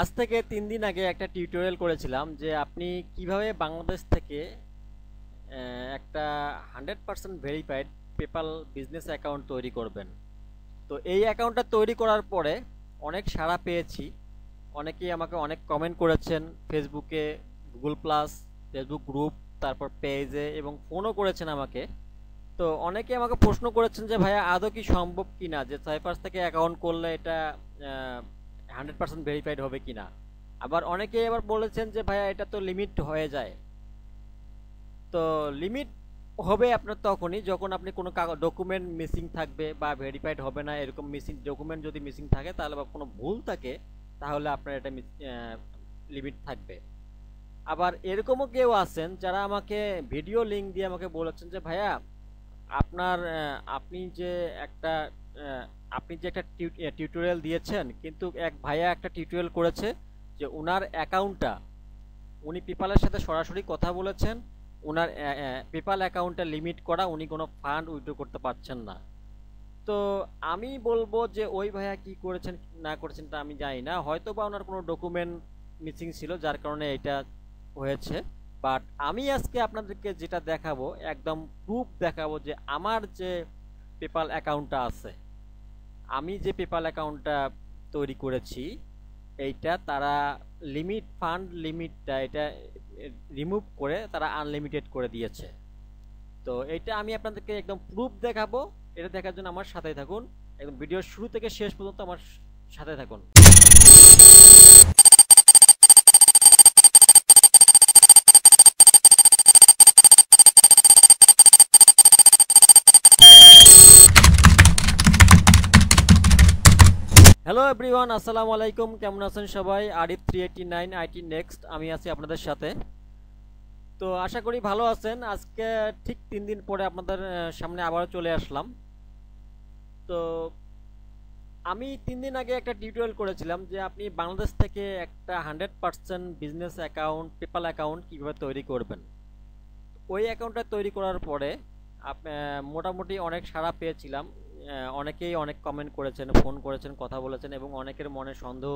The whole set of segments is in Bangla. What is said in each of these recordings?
আজ থেকে তিন দিন আগে একটা টিউটোরিয়াল করেছিলাম যে আপনি কিভাবে বাংলাদেশ থেকে একটা hundred percent verified PayPal business account তৈরি করবেন তো এই অ্যাকাউন্টটা তৈরি করার পরে অনেক সাড়া পেয়েছি অনেকেই আমাকে অনেক কমেন্ট করেছেন ফেসবুকে গুগল প্লাস ফেসবুক গ্রুপ তারপর পেজে এবং ফোনও করেছেন আমাকে তো অনেকে আমাকে প্রশ্ন করেছেন যে ভাইয়া আদৌ কি সম্ভব কি না যে সাইফার্স থেকে অ্যাকাউন্ট করলে এটা হান্ড্রেড পার্সেন্ট ভেরিফাইড হবে কি না আবার অনেকে এবার বলেছেন যে ভাইয়া এটা তো লিমিট হয়ে যায় তো লিমিট হবে আপনার তখনই যখন আপনি কোনো ডকুমেন্ট মিসিং থাকবে বা ভেরিফাইড হবে না এরকম মিসিং ডকুমেন্ট যদি মিসিং থাকে তাহলে বা কোনো ভুল থাকে তাহলে আপনার এটা লিমিট থাকবে আবার এরকমও কেউ আছেন যারা আমাকে ভিডিও লিঙ্ক দিয়ে আমাকে বলেছেন যে ভাইয়া আপনার আপনি যে একটা আপনি যে একটা টিউটোরিয়াল দিয়েছেন কিন্তু এক ভাইয়া একটা টিউটোরিয়াল করেছে যে ওনার অ্যাকাউন্টটা উনি পেপালের সাথে সরাসরি কথা বলেছেন ওনার পেপাল অ্যাকাউন্টটা লিমিট করা উনি কোনো ফান্ড উইথড্র করতে পারছেন না তো আমি বলবো যে ওই ভাইয়া কি করেছেন না করেছেন তা আমি জানি না হয়তো বা ওনার কোনো ডকুমেন্ট মিসিং ছিল যার কারণে এটা হয়েছে বাট আমি আজকে আপনাদেরকে যেটা দেখাবো একদম প্রুফ দেখাবো যে আমার যে পেপাল অ্যাকাউন্টটা আছে আমি যে পেপাল অ্যাকাউন্টটা তৈরি করেছি এইটা তারা লিমিট ফান্ড লিমিটটা এটা রিমুভ করে তারা আনলিমিটেড করে দিয়েছে তো এটা আমি আপনাদেরকে একদম প্রুফ দেখাবো এটা দেখার জন্য আমার সাথে থাকুন একদম ভিডিওর শুরু থেকে শেষ পর্যন্ত আমার সাথে থাকুন হ্যালো এভরিওয়ান আসসালামু আলাইকুম কেমন আছেন সবাই Arif three eighty nine IT next আমি আছি আপনাদের সাথে তো আশা করি ভালো আছেন আজকে ঠিক তিন দিন পরে আপনাদের সামনে আবারও চলে আসলাম তো আমি তিন দিন আগে একটা টিউটোরিয়াল করেছিলাম যে আপনি বাংলাদেশ থেকে একটা hundred percent business account PayPal account কীভাবে তৈরি করবেন ওই অ্যাকাউন্টটা তৈরি করার পরে আপ মোটামুটি অনেক সাড়া পেয়েছিলাম অনেকেই অনেক কমেন্ট করেছেন ফোন করেছেন কথা বলেছেন এবং অনেকের মনে সন্দেহ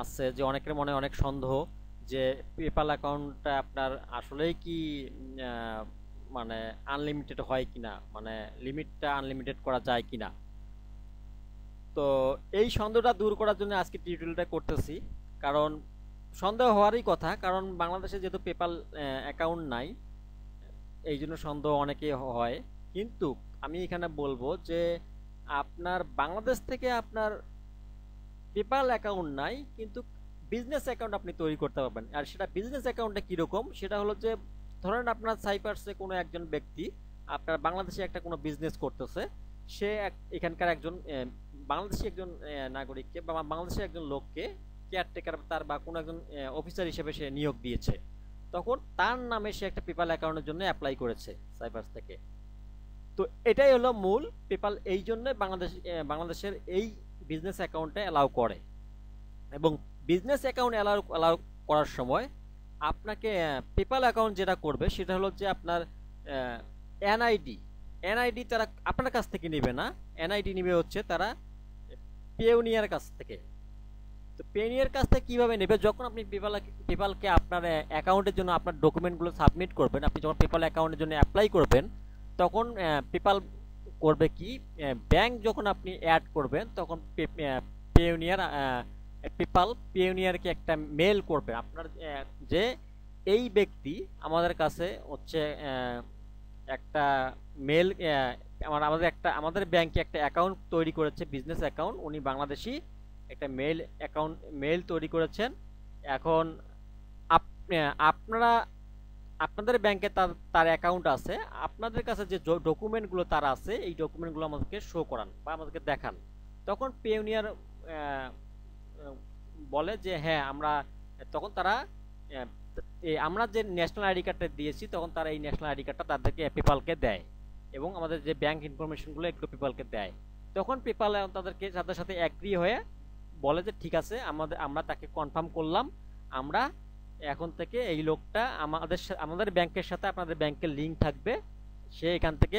আছে যে অনেকের মনে অনেক সন্দেহ যে পেপাল অ্যাকাউন্টটা আপনার আসলেই কি মানে আনলিমিটেড হয় কিনা মানে লিমিটটা আনলিমিটেড করা যায় কিনা তো এই সন্দেহটা দূর করার জন্য আজকে টিউটোরিয়ালটা করতেছি কারণ সন্দেহ হওয়ারই কথা কারণ বাংলাদেশে যেহেতু পেপাল অ্যাকাউন্ট নাই এই জন্য সন্দেহ অনেকেই হয় কিন্তু আমি এখানে বলবো যে আপনার বাংলাদেশ থেকে আপনার পেপাল অ্যাকাউন্ট নাই কিন্তু বিজনেস অ্যাকাউন্ট আপনি তৈরি করতে পারবেন আর সেটা বিজনেস অ্যাকাউন্টটা কীরকম সেটা হলো যে ধরেন আপনার সাইপার্সে কোনো একজন ব্যক্তি আপনার বাংলাদেশে একটা কোনো বিজনেস করতেছে সে এখানকার একজন বাংলাদেশি একজন নাগরিককে বা বাংলাদেশের একজন লোককে কেয়ারটেকার তার বা কোনো একজন অফিসার হিসেবে সে নিয়োগ দিয়েছে তখন তার নামে সে একটা পেপাল অ্যাকাউন্টের জন্য অ্যাপ্লাই করেছে সাইপার্স থেকে তো এটাই হলো মূল পেপাল এই জন্য বাংলাদেশ বাংলাদেশের এই বিজনেস অ্যাকাউন্টে অ্যালাউ করে এবং বিজনেস অ্যাকাউন্ট অ্যালাউ অ্যালাউ করার সময় আপনাকে পেপাল অ্যাকাউন্ট যেটা করবে সেটা হলো যে আপনার এনআইডি এনআইডি তারা আপনার কাছ থেকে নেবে না এনআইডি নেবে হচ্ছে তারা পেউনিয়ার কাছ থেকে তো পেনিয়ার থেকে কীভাবে নেবে যখন আপনি পেপাল পেপালকে আপনার অ্যাকাউন্টের জন্য আপনার ডকুমেন্টগুলো সাবমিট করবেন আপনি যখন পেপাল অ্যাকাউন্টের জন্য অ্যাপ্লাই করবেন তখন পেপাল করবে কি ব্যাংক যখন আপনি অ্যাড করবেন তখন পেউনিয়ার পেপাল পেউনিয়ারকে একটা মেল করবে আপনার যে এই ব্যক্তি আমাদের কাছে হচ্ছে একটা মেল আমার আমাদের একটা আমাদের ব্যাংকে একটা অ্যাকাউন্ট তৈরি করেছে বিজনেস অ্যাকাউন্ট উনি বাংলাদেশি একটা মেল অ্যাকাউন্ট মেল তৈরি করেছেন এখন আপনারা আপনাদের ব্যাংকে তার তার অ্যাকাউন্ট আছে আপনাদের কাছে যে ডকুমেন্টগুলো তার আছে এই ডকুমেন্টগুলো আমাদেরকে শো করান বা আমাদেরকে দেখান তখন পেউনিয়ার বলে যে হ্যাঁ আমরা তখন তারা আমরা যে ন্যাশনাল আইডি কার্ডটা দিয়েছি তখন তারা এই ন্যাশনাল আইডি কার্ডটা তাদেরকে পেপালকে দেয় এবং আমাদের যে ব্যাংক ইনফরমেশনগুলো একটু পেপালকে দেয় তখন পেপাল তাদেরকে তাদের সাথে অ্যাগ্রি হয়ে বলে যে ঠিক আছে আমাদের আমরা তাকে কনফার্ম করলাম আমরা এখন থেকে এই লোকটা আমাদের আমাদের ব্যাংকের সাথে আপনাদের ব্যাংকের লিঙ্ক থাকবে সে এখান থেকে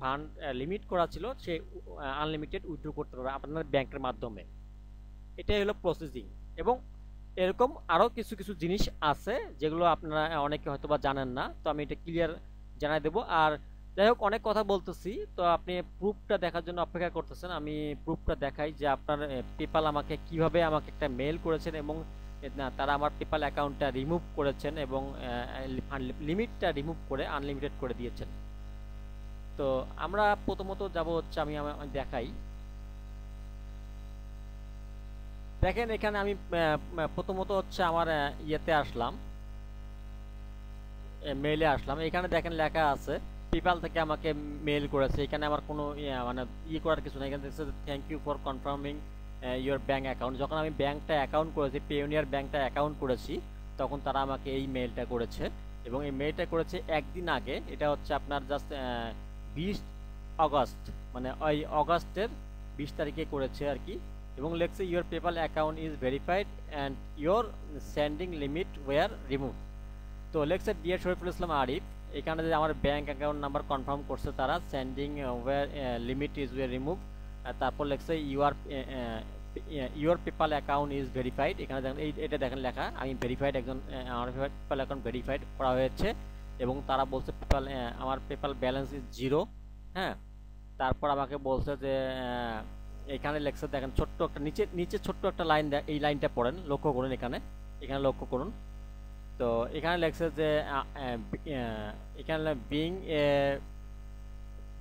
ফান্ড লিমিট করা ছিল সে আনলিমিটেড উইথড্র করতে পারবে আপনাদের ব্যাংকের মাধ্যমে এটাই হলো প্রসেসিং এবং এরকম আরও কিছু কিছু জিনিস আছে যেগুলো আপনারা অনেকে হয়তো বা জানেন না তো আমি এটা ক্লিয়ার জানাই দেবো আর যাই হোক অনেক কথা বলতেছি তো আপনি প্রুফটা দেখার জন্য অপেক্ষা করতেছেন আমি প্রুফটা দেখাই যে আপনার পেপাল আমাকে কিভাবে আমাকে একটা মেল করেছেন এবং না তারা আমার পেপাল অ্যাকাউন্টটা রিমুভ করেছেন এবং লিমিটটা রিমুভ করে আনলিমিটেড করে দিয়েছেন তো আমরা প্রথমত যাব হচ্ছে আমি দেখাই দেখেন এখানে আমি প্রথমত হচ্ছে আমার ইয়েতে আসলাম মেলে আসলাম এখানে দেখেন লেখা আছে পেপাল থেকে আমাকে মেইল করেছে এখানে আমার কোনো ইয়ে, মানে ইয়ে করার কিছু নেই এখানে দেখছে thank you for confirming your bank account যখন আমি ব্যাঙ্কটা অ্যাকাউন্ট করেছি পেউনিয়ার ব্যাঙ্কটা অ্যাকাউন্ট করেছি তখন তারা আমাকে এই মেলটা করেছে এবং এই মেলটা করেছে একদিন আগে এটা হচ্ছে আপনার জাস্ট বিশ অগস্ট মানে ওই অগস্টের বিশ তারিখে করেছে আর কি এবং লেখছে your PayPal account is verified and your sending limit were remove তো লেখছে ডিয়ার শরীফুল ইসলাম আরিফ এখানে যে আমার ব্যাঙ্ক অ্যাকাউন্ট নাম্বার কনফার্ম করছে তারা sending were limit is were remove তারপর লেখছে your your PayPal account is verified এখানে দেখেন এই এটা দেখেন লেখা আমি ভেরিফাইড একজন আমার পেপাল অ্যাকাউন্ট ভেরিফাইড করা হয়েছে এবং তারা বলছে পেপাল আমার পেপাল ব্যালেন্স ইজ জিরো হ্যাঁ তারপর আমাকে বলছে যে এখানে লেখছে দেখেন ছোট্ট একটা নিচে নিচে ছোট্ট একটা লাইন এই লাইনটা পড়েন লক্ষ্য করুন এখানে এখানে লক্ষ্য করুন তো এখানে লেখছে যে এখানে being a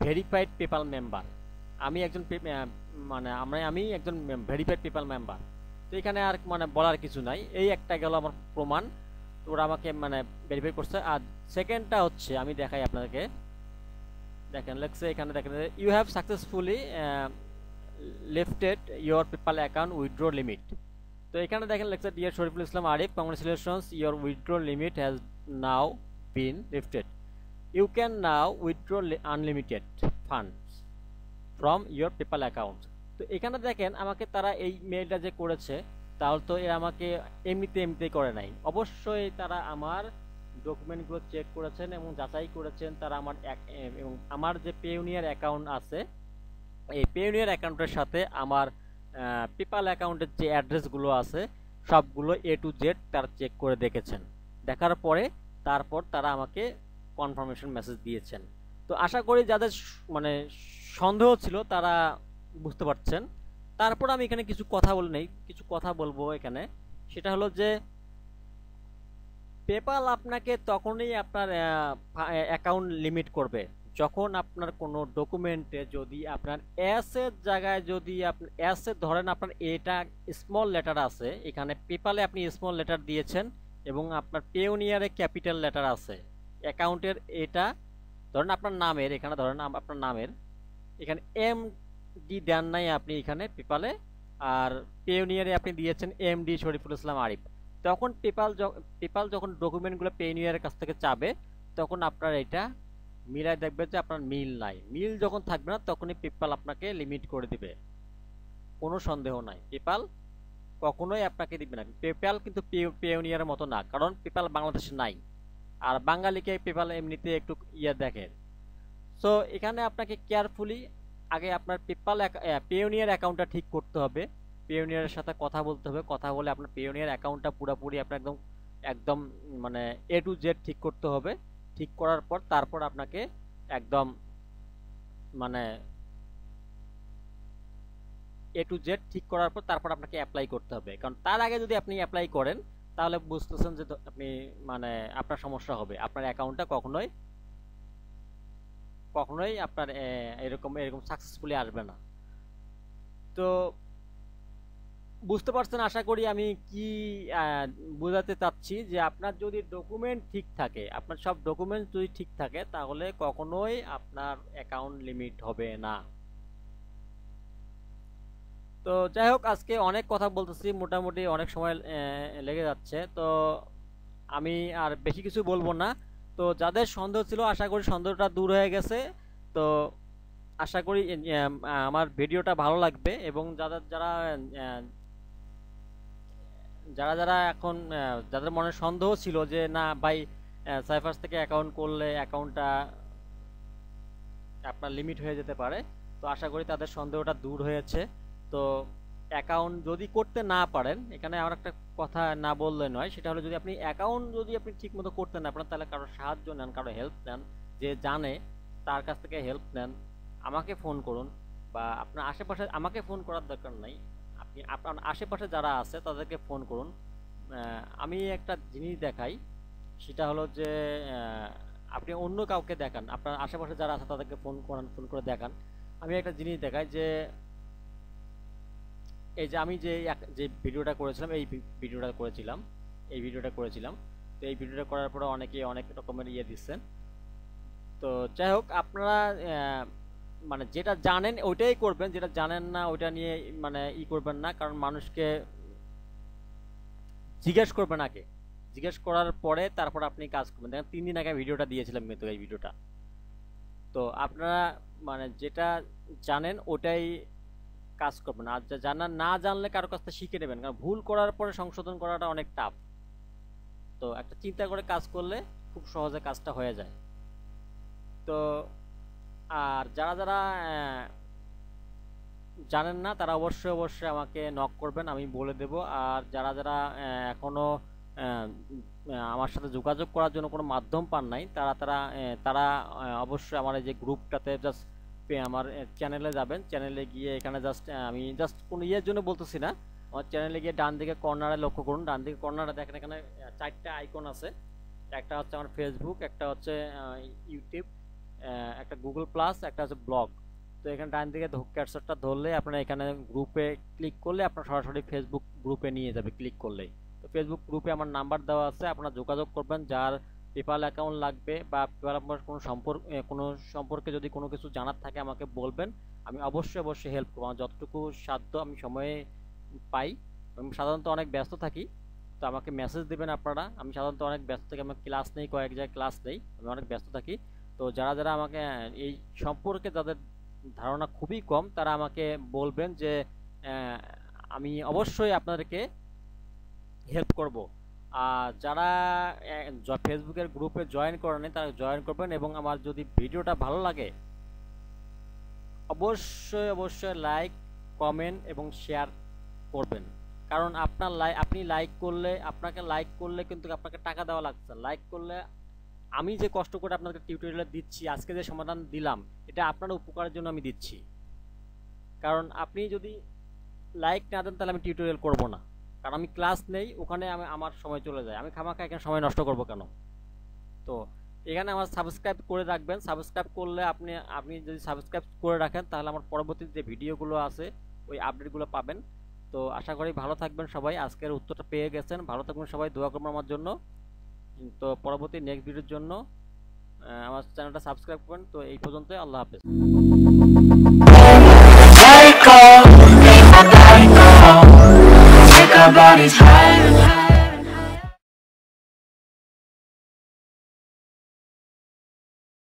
verified PayPal member আমি একজন মানে আমরা আমি একজন ভেরিফাইড পিপল মেম্বার তো এখানে আর মানে বলার কিছু নাই এই একটা গেল আমার প্রমাণ ওরা আমাকে মানে ভেরিফাই করছে আর সেকেন্ডটা হচ্ছে আমি দেখাই আপনাদেরকে দেখেন লেখছে এখানে দেখেন you have successfully lifted your PayPal account withdraw limit তো এখানে দেখেন লেখছে dear Shariful Islam Arif congratulations your withdraw limit has now been lifted you can now withdraw unlimited fund from your PayPal account তো এখানে দেখেন আমাকে তারা এই মেলটা যে করেছে তাহলে তো এরা আমাকে এমনিতে এমনিতে করে নাই অবশ্যই তারা আমার ডকুমেন্টগুলো চেক করেছেন এবং যাচাই করেছেন তারা আমার এবং আমার যে পেউনিয়ার অ্যাকাউন্ট আছে এই পেউনিয়ার অ্যাকাউন্টের সাথে আমার পেপাল অ্যাকাউন্টের যে অ্যাড্রেসগুলো আছে সবগুলো এ টু জেড তারা চেক করে দেখেছেন দেখার পরে তারপর তারা আমাকে কনফার্মেশন মেসেজ দিয়েছেন তো আশা করি যাদের মানে সন্দেহ ছিল তারা বুঝতে পারছেন তারপর আমি এখানে কিছু কথা বলে নেই কিছু কথা বলবো এখানে সেটা হলো যে পেপাল আপনাকে তখনই আপনার অ্যাকাউন্ট লিমিট করবে যখন আপনার কোনো ডকুমেন্টে যদি আপনার অ্যাসের জায়গায় যদি আপনার অ্যাসের ধরেন আপনার এটা স্মল লেটার আছে এখানে পেপালে আপনি স্মল লেটার দিয়েছেন এবং আপনার পেউনিয়ারে ক্যাপিটাল লেটার আছে অ্যাকাউন্টের এটা ধরেন আপনার নামের এখানে ধরেন আপনার নামের এখানে এম ডি দেন নাই আপনি এখানে পেপালে আর পেউনিয়ারে আপনি দিয়েছেন এম ডি শরীফুল ইসলাম আরিফ তখন পেপাল পেপাল যখন ডকুমেন্টগুলো পেউনিয়ারের কাছ থেকে চাবে তখন আপনার এটা মিলায় দেখবে যে আপনার মিল নাই মিল যখন থাকবে না তখনই পেপাল আপনাকে লিমিট করে দিবে কোনো সন্দেহ নাই পেপাল কখনোই আপনাকে দিবে না পেপাল কিন্তু পেউনিয়ারের মতো না কারণ পেপাল বাংলাদেশে নাই আর বাঙালিকে পেপাল এমনিতে একটু ইয়ে দেখে সো এখানে আপনাকে কেয়ারফুলি আগে আপনার পেপাল পেওনিয়ার অ্যাকাউন্টটা ঠিক করতে হবে পেওনিয়ারের সাথে কথা বলতে হবে কথা বলে আপনার পেওনিয়ার অ্যাকাউন্টটা পুরোপুরি আপনার একদম একদম মানে এ টু জেড ঠিক করতে হবে ঠিক করার পর তারপর আপনাকে একদম মানে এ টু জেড ঠিক করার পর তারপর আপনাকে অ্যাপ্লাই করতে হবে কারণ তার আগে যদি আপনি অ্যাপ্লাই করেন তাহলে বুঝতেছেন যে আপনি মানে আপনার সমস্যা হবে আপনার অ্যাকাউন্টটা কখনোই কখনোই আপনার এরকম এরকম সাকসেসফুলি আসবে না তো বুঝতে পারছেন আশা করি আমি কি বোঝাতে চাচ্ছি যে আপনার যদি ডকুমেন্ট ঠিক থাকে আপনার সব ডকুমেন্ট যদি ঠিক থাকে তাহলে কখনোই আপনার অ্যাকাউন্ট লিমিট হবে না তো যাই হোক আজকে অনেক কথা বলতেছি মোটামুটি অনেক সময় লেগে যাচ্ছে তো আমি আর বেশি কিছু বলবো না তো যাদের সন্দেহ ছিল আশা করি সন্দেহটা দূর হয়ে গেছে তো আশা করি আমার ভিডিওটা ভালো লাগবে এবং যাদের যারা যারা যারা এখন যাদের মনে সন্দেহ ছিল যে না ভাই সাইফার্স থেকে অ্যাকাউন্ট করলে অ্যাকাউন্টটা আপনার লিমিট হয়ে যেতে পারে তো আশা করি তাদের সন্দেহটা দূর হয়েছে তো অ্যাকাউন্ট যদি করতে না পারেন এখানে আমার একটা কথা না বললে নয় সেটা হলো যদি আপনি অ্যাকাউন্ট যদি আপনি ঠিকমতো করতে না পারেন তাহলে কারো সাহায্য নেন কারো হেল্প নেন যে জানে তার কাছ থেকে হেল্প নেন আমাকে ফোন করুন বা আপনার আশেপাশে আমাকে ফোন করার দরকার নাই আপনি আপনার আশেপাশে যারা আছে তাদেরকে ফোন করুন আমি একটা জিনিস দেখাই সেটা হলো যে আপনি অন্য কাউকে দেখান আপনার আশেপাশে যারা আছে তাদেরকে ফোন করান ফোন করে দেখান আমি একটা জিনিস দেখাই যে এই যে আমি যে যে ভিডিওটা করেছিলাম এই ভিডিওটা করেছিলাম এই ভিডিওটা করেছিলাম তো এই ভিডিওটা করার পরে অনেকে অনেক রকমের ইয়ে দিচ্ছেন তো যাই হোক আপনারা মানে যেটা জানেন ওইটাই করবেন যেটা জানেন না ওইটা নিয়ে মানে ই করবেন না কারণ মানুষকে জিজ্ঞেস করবেন আগে জিজ্ঞেস করার পরে তারপর আপনি কাজ করবেন দেখেন তিন দিন আগে ভিডিওটা দিয়েছিলাম কিন্তু এই ভিডিওটা তো আপনারা মানে যেটা জানেন ওটাই কাজ করবেন আর জানা না জানলে কারো কাছ থেকে শিখে নেবেন কারণ ভুল করার পরে সংশোধন করাটা অনেক টাফ তো একটা চিন্তা করে কাজ করলে খুব সহজে কাজটা হয়ে যায় তো আর যারা যারা জানেন না তারা অবশ্যই অবশ্যই আমাকে নক করবেন আমি বলে দেব আর যারা যারা এখনও আমার সাথে যোগাযোগ করার জন্য কোনো মাধ্যম পান নাই তারা তারা তারা অবশ্যই আমার এই যে গ্রুপটাতে জাস্ট আমার চ্যানেলে যাবেন চ্যানেলে গিয়ে এখানে জাস্ট আমি জাস্ট কোনো ইয়ের জন্য বলতেছি না আমার চ্যানেলে গিয়ে ডান দিকে কর্নারে লক্ষ্য করুন ডান দিকে কর্নারে দেখেন এখানে চারটা আইকন আছে একটা হচ্ছে আমার ফেসবুক একটা হচ্ছে ইউটিউব একটা গুগল প্লাস একটা হচ্ছে ব্লগ তো এখানে ডান দিকে ক্যাটসটা ধরলে আপনার এখানে গ্রুপে ক্লিক করলে আপনার সরাসরি ফেসবুক গ্রুপে নিয়ে যাবে ক্লিক করলে তো ফেসবুক গ্রুপে আমার নাম্বার দেওয়া আছে আপনারা যোগাযোগ করবেন যার পেপাল অ্যাকাউন্ট লাগবে বা পেপাল আপনার কোনো সম্পর্ক কোনো সম্পর্কে যদি কোনো কিছু জানার থাকে আমাকে বলবেন আমি অবশ্যই অবশ্যই হেল্প করবো আমার যতটুকু সাধ্য আমি সময়ে পাই আমি সাধারণত অনেক ব্যস্ত থাকি তো আমাকে মেসেজ দেবেন আপনারা আমি সাধারণত অনেক ব্যস্ত থাকি আমার ক্লাস নেই কয়েক জায়গায় ক্লাস নেই আমি অনেক ব্যস্ত থাকি তো যারা যারা আমাকে এই সম্পর্কে যাদের ধারণা খুবই কম তারা আমাকে বলবেন যে আমি অবশ্যই আপনাদেরকে হেল্প করব আর যারা ফেসবুকের গ্রুপে জয়েন করেনি তারা জয়েন করবেন এবং আমার যদি ভিডিওটা ভালো লাগে অবশ্যই অবশ্যই লাইক কমেন্ট এবং শেয়ার করবেন কারণ আপনার লাই আপনি লাইক করলে আপনাকে লাইক করলে কিন্তু আপনাকে টাকা দেওয়া লাগছে লাইক করলে আমি যে কষ্ট করে আপনাকে টিউটোরিয়াল দিচ্ছি আজকে যে সমাধান দিলাম এটা আপনার উপকারের জন্য আমি দিচ্ছি কারণ আপনি যদি লাইক না দেন তাহলে আমি টিউটোরিয়াল করব না কারণ আমি ক্লাস নেই ওখানে আমি আমার সময় চলে যায় আমি খামাকা এখানে সময় নষ্ট করব কেন তো এখানে আমার সাবস্ক্রাইব করে রাখবেন সাবস্ক্রাইব করলে আপনি আপনি যদি সাবস্ক্রাইব করে রাখেন তাহলে আমার পরবর্তী যে ভিডিওগুলো আছে ওই আপডেটগুলো পাবেন তো আশা করি ভালো থাকবেন সবাই আজকের উত্তরটা পেয়ে গেছেন ভালো থাকবেন সবাই দোয়া করবেন আমার জন্য তো পরবর্তী নেক্সট ভিডিওর জন্য আমার চ্যানেলটা সাবস্ক্রাইব করবেন তো এই পর্যন্তই আল্লাহ হাফেজ like our bodies high